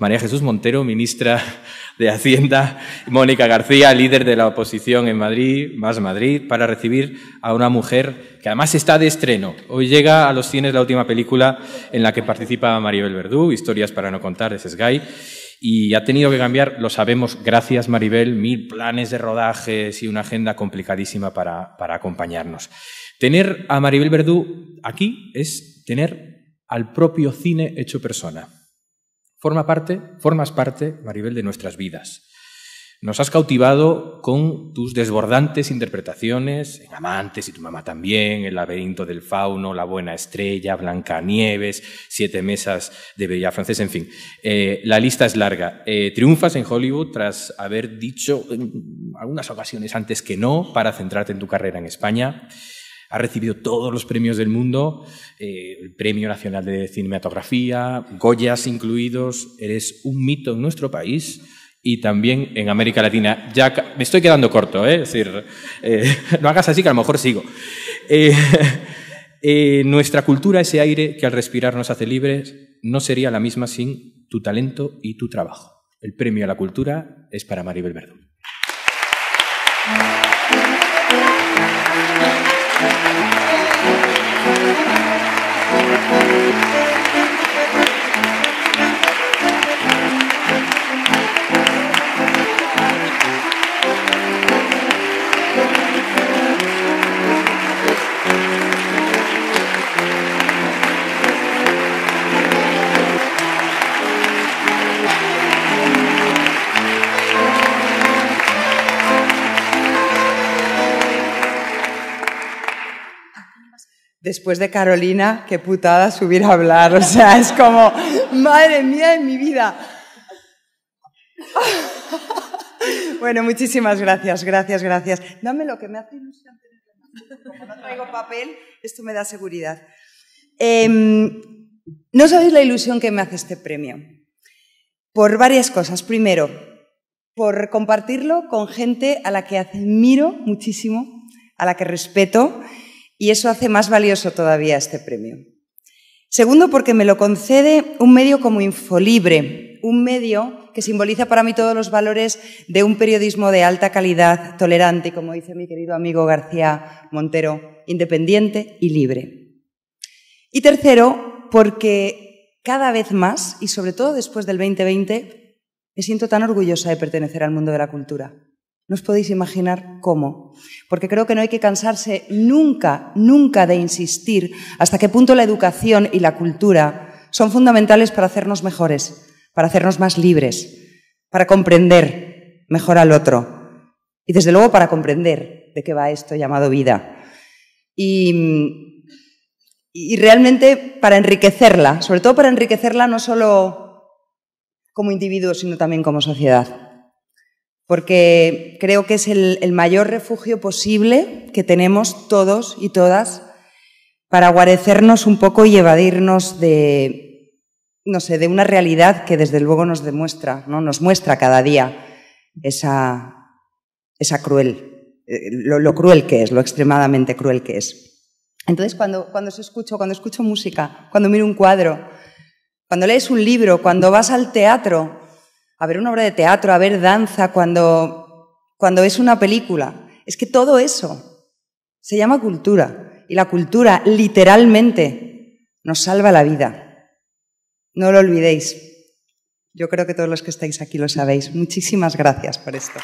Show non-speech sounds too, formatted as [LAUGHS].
María Jesús Montero, ministra de Hacienda, Mónica García, líder de la oposición en Madrid, más Madrid, para recibir a una mujer que además está de estreno. Hoy llega a los cines la última película en la que participa Maribel Verdú, Historias para no contar de Sesgay, y ha tenido que cambiar, lo sabemos, gracias Maribel, mil planes de rodajes y una agenda complicadísima para, para acompañarnos. Tener a Maribel Verdú aquí es tener al propio cine hecho persona. Forma parte, formas parte, Maribel, de nuestras vidas. Nos has cautivado con tus desbordantes interpretaciones en Amantes y tu mamá también, El laberinto del fauno, La buena estrella, Blancanieves, Siete mesas de Bella Francés, en fin. Eh, la lista es larga. Eh, triunfas en Hollywood tras haber dicho en algunas ocasiones antes que no para centrarte en tu carrera en España. Ha recibido todos los premios del mundo, eh, el Premio Nacional de Cinematografía, Goyas incluidos. Eres un mito en nuestro país y también en América Latina. Ya me estoy quedando corto, ¿eh? es decir, eh, [LAUGHS] no hagas así que a lo mejor sigo. [LAUGHS] nuestra cultura, ese aire que al respirar nos hace libres, no sería la misma sin tu talento y tu trabajo. El premio a la cultura es para Maribel Verdún. Después de Carolina, qué putada subir a hablar. O sea, es como, madre mía en mi vida. Bueno, muchísimas gracias, gracias, gracias. Dame lo que me hace ilusión. Como no traigo papel, esto me da seguridad. Em, no sabéis la ilusión que me hace este premio. Por varias cosas. Primero, por compartirlo con gente a la que admiro muchísimo, a la que respeto y eso hace más valioso todavía este premio. Segundo, porque me lo concede un medio como Infolibre, un medio que simboliza para mí todos los valores de un periodismo de alta calidad, tolerante, como dice mi querido amigo García Montero, independiente y libre. Y tercero, porque cada vez más, y sobre todo después del 2020, me siento tan orgullosa de pertenecer al mundo de la cultura. No os podéis imaginar cómo. Porque creo que no hay que cansarse nunca, nunca de insistir hasta qué punto la educación y la cultura son fundamentales para hacernos mejores, para hacernos más libres, para comprender mejor al otro y desde luego para comprender de qué va esto llamado vida. Y, y realmente para enriquecerla, sobre todo para enriquecerla no solo como individuos, sino también como sociedad porque creo que es el, mayor refugio posible que tenemos todos y todas para guarecernos un poco y evadirnos de, no sé, de una realidad que desde luego nos demuestra, ¿no? nos muestra cada día esa, cruel, eh, lo, cruel que es, lo extremadamente cruel que es. Entonces, cuando, cuando se escucho, cuando escucho música, cuando miro un cuadro, cuando lees un libro, cuando vas al teatro, a ver una obra de teatro, a ver danza, cuando, cuando es una película. Es que todo eso se llama cultura. Y la cultura literalmente nos salva la vida. No lo olvidéis. Yo creo que todos los que estáis aquí lo sabéis. Muchísimas gracias por esto.